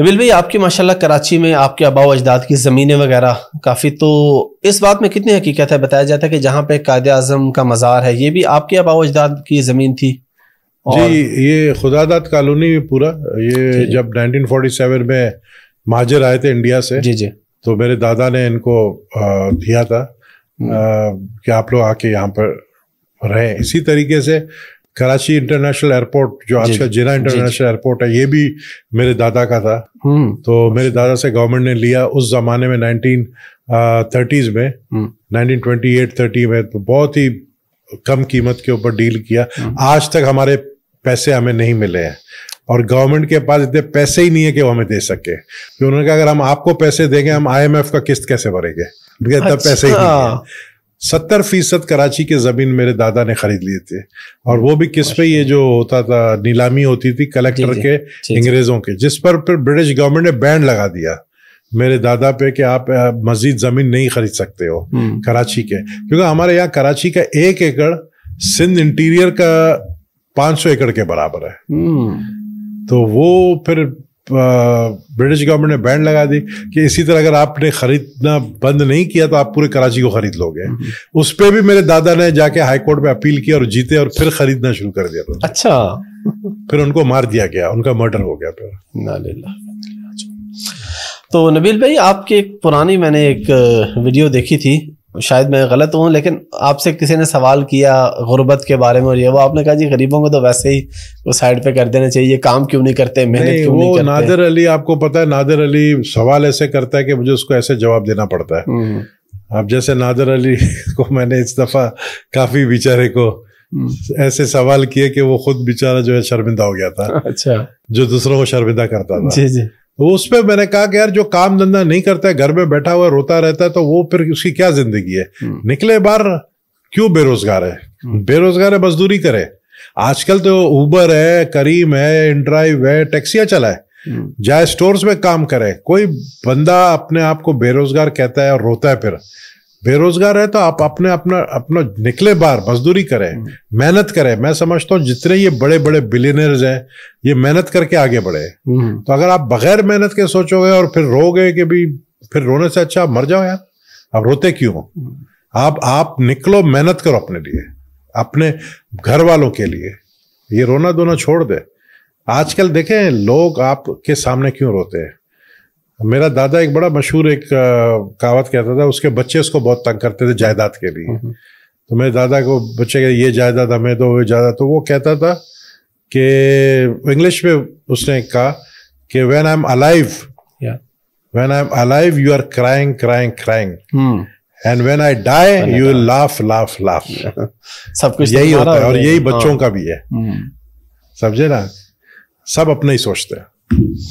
नबील भाई आपकी माशाल्लाह कराची में आपके आबाव अजदाद की ज़मीनें वगैरह काफ़ी तो इस बात में कितनी हकीकत है बताया जाता है कि जहाँ पे कायद अजम का मज़ार है ये भी आपके आबाव अजदाद की ज़मीन थी और... जी ये खुदादात कॉलोनी में पूरा ये जब 1947 में माजर आए थे इंडिया से जी जी तो मेरे दादा ने इनको दिया था हम्म। कि आप लोग आके यहाँ पर रहें इसी तरीके से कराची इंटरनेशनल एयरपोर्ट जो आज का जिना इंटरनेशनल एयरपोर्ट है ये भी मेरे दादा का था हम्म। तो मेरे दादा से गवर्नमेंट ने लिया उस जमाने में नाइनटीन थर्टीज में नाइनटीन ट्वेंटी एट थर्टी में तो बहुत ही कम कीमत के ऊपर डील किया हम्म। आज तक हमारे पैसे हमें नहीं मिले हैं और गवर्नमेंट के पास इतने पैसे ही नहीं है कि वो हमें दे सके तो उन्होंने कहा अगर हम आपको पैसे देंगे हम आईएमएफ का किस्त कैसे भरेंगे तब पैसे ही अच्छा। नहीं सत्तर फीसद कराची के ज़मीन मेरे दादा ने खरीद लिए थे और वो भी किस पे ये जो होता था नीलामी होती थी कलेक्टर के अंग्रेज़ों के जिस पर फिर ब्रिटिश गवर्नमेंट ने बैन लगा दिया मेरे दादा पे कि आप मजीद ज़मीन नहीं खरीद सकते हो हम्म। कराची के क्योंकि हमारे यहाँ कराची का एक एकड़ सिंध इंटीरियर का सौ एकड़ के बराबर है हम्म। तो वो फिर ब्रिटिश गवर्नमेंट ने बैंड लगा दी कि इसी तरह अगर आपने खरीदना बंद नहीं किया तो आप पूरे कराची को खरीद लोगे हम्म। उस पर भी मेरे दादा ने जाके हाईकोर्ट में अपील किया और जीते और फिर खरीदना शुरू कर दिया अच्छा फिर उनको मार दिया गया उनका मर्डर हो गया फिर ना तो नबील भाई आपके एक पुरानी मैंने एक वीडियो देखी थी शायद मैं गलत हूँ लेकिन आपसे किसी ने सवाल किया गुर्बत के बारे में और ये वो आपने कहा जी गरीबों को तो वैसे ही वो साइड पे कर देना चाहिए काम क्यों नहीं करते मेहनत क्यों नहीं करते नादिर अली आपको पता है नादिर अली सवाल ऐसे करता है कि मुझे उसको ऐसे जवाब देना पड़ता है हम्म। अब जैसे नादिर अली को मैंने इस दफ़ा काफ़ी बेचारे को हम्म। ऐसे सवाल किए कि वो खुद बेचारा जो है शर्मिंदा हो गया था अच्छा जो दूसरों को शर्मिंदा करता था जी जी तो उस पर मैंने कहा कि यार जो काम धंधा नहीं करता है घर में बैठा हुआ रोता रहता है तो वो फिर उसकी क्या जिंदगी है हम्म। निकले बाहर क्यों बेरोजगार है हम्म। बेरोजगार है मजदूरी करे आजकल तो उबर है करीम है इनड्राइव है टैक्सियां चलाए हम्म। जाए स्टोर्स में काम करे कोई बंदा अपने आप को बेरोजगार कहता है और रोता है फिर बेरोजगार है तो आप अपने अपना अपना निकले बार मजदूरी करें मेहनत करें मैं समझता हूं जितने ये बड़े बड़े बिलियनर्स हैं ये मेहनत करके आगे बढ़े हम्म। तो अगर आप बगैर मेहनत के सोचोगे और फिर रोगे कि भी फिर रोने से अच्छा आप मर जाओ यार आप रोते क्यों आप आप निकलो मेहनत करो अपने लिए अपने घर वालों के लिए ये रोना दोना छोड़ दे आजकल देखें लोग आपके सामने क्यों रोते हैं मेरा दादा एक बड़ा मशहूर एक कहावत कहता था उसके बच्चे उसको बहुत तंग करते थे जायदाद के लिए हम्म। तो मेरे दादा को बच्चे ये जायदाद हमें दो ये जायदाद तो वो कहता था कि इंग्लिश में उसने कहा कि when I am alive when I am alive you are crying crying crying and when I die you laugh laugh laugh सब कुछ यही होता है और यही हाँ। बच्चों का भी है hmm. समझे ना सब अपने ही सोचते हैं